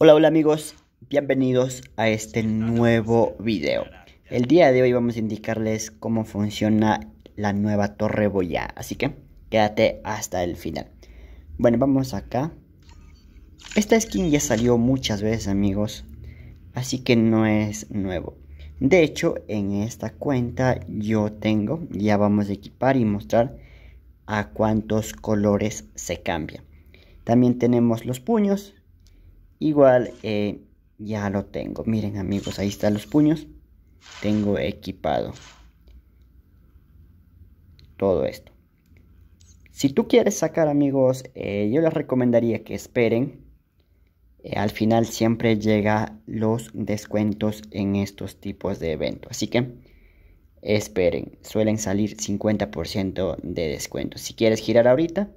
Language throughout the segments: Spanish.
Hola, hola amigos, bienvenidos a este nuevo video. El día de hoy vamos a indicarles cómo funciona la nueva torre Boya, así que quédate hasta el final. Bueno, vamos acá. Esta skin ya salió muchas veces amigos, así que no es nuevo. De hecho, en esta cuenta yo tengo, ya vamos a equipar y mostrar a cuántos colores se cambia. También tenemos los puños, Igual eh, ya lo tengo. Miren amigos, ahí están los puños. Tengo equipado todo esto. Si tú quieres sacar amigos, eh, yo les recomendaría que esperen. Eh, al final siempre llega los descuentos en estos tipos de eventos. Así que esperen, suelen salir 50% de descuento. Si quieres girar ahorita,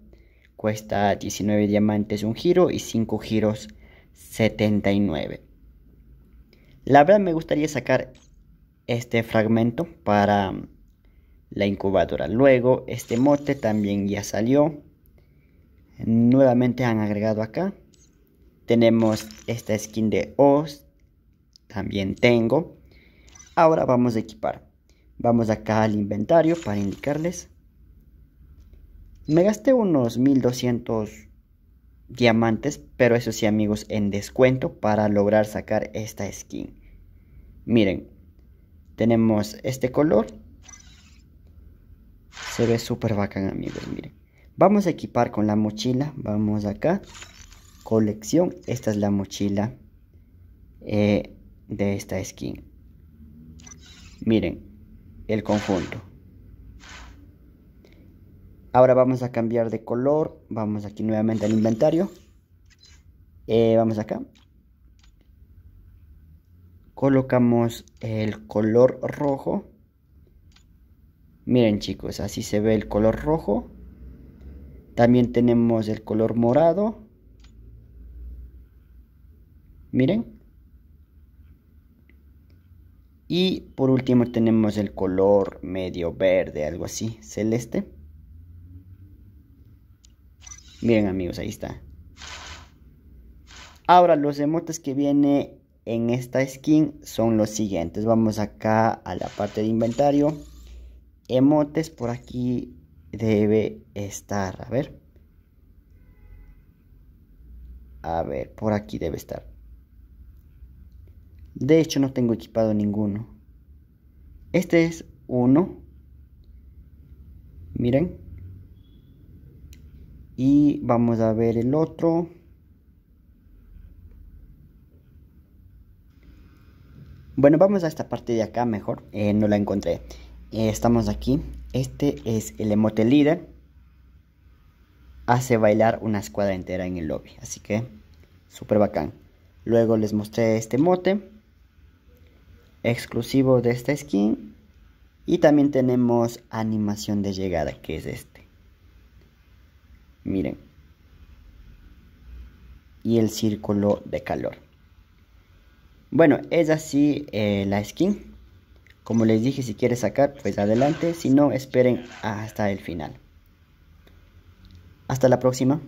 cuesta 19 diamantes un giro y 5 giros 79. La verdad me gustaría sacar este fragmento para mm, la incubadora. Luego este mote también ya salió. Nuevamente han agregado acá. Tenemos esta skin de Oz. También tengo. Ahora vamos a equipar. Vamos acá al inventario para indicarles. Me gasté unos 1200 diamantes, pero eso sí amigos, en descuento para lograr sacar esta skin. Miren, tenemos este color. Se ve súper bacán amigos, miren. Vamos a equipar con la mochila, vamos acá. Colección, esta es la mochila eh, de esta skin. Miren, el conjunto. Ahora vamos a cambiar de color. Vamos aquí nuevamente al inventario. Eh, vamos acá. Colocamos el color rojo. Miren chicos, así se ve el color rojo. También tenemos el color morado. Miren. Y por último tenemos el color medio verde, algo así, celeste. Miren amigos, ahí está. Ahora los emotes que viene en esta skin son los siguientes. Vamos acá a la parte de inventario. Emotes por aquí debe estar. A ver. A ver, por aquí debe estar. De hecho no tengo equipado ninguno. Este es uno. Miren y vamos a ver el otro bueno vamos a esta parte de acá mejor eh, no la encontré eh, estamos aquí este es el emote líder hace bailar una escuadra entera en el lobby así que súper bacán luego les mostré este emote exclusivo de esta skin y también tenemos animación de llegada que es este miren, y el círculo de calor. Bueno, es así eh, la skin. Como les dije, si quieres sacar, pues adelante. Si no, esperen hasta el final. Hasta la próxima.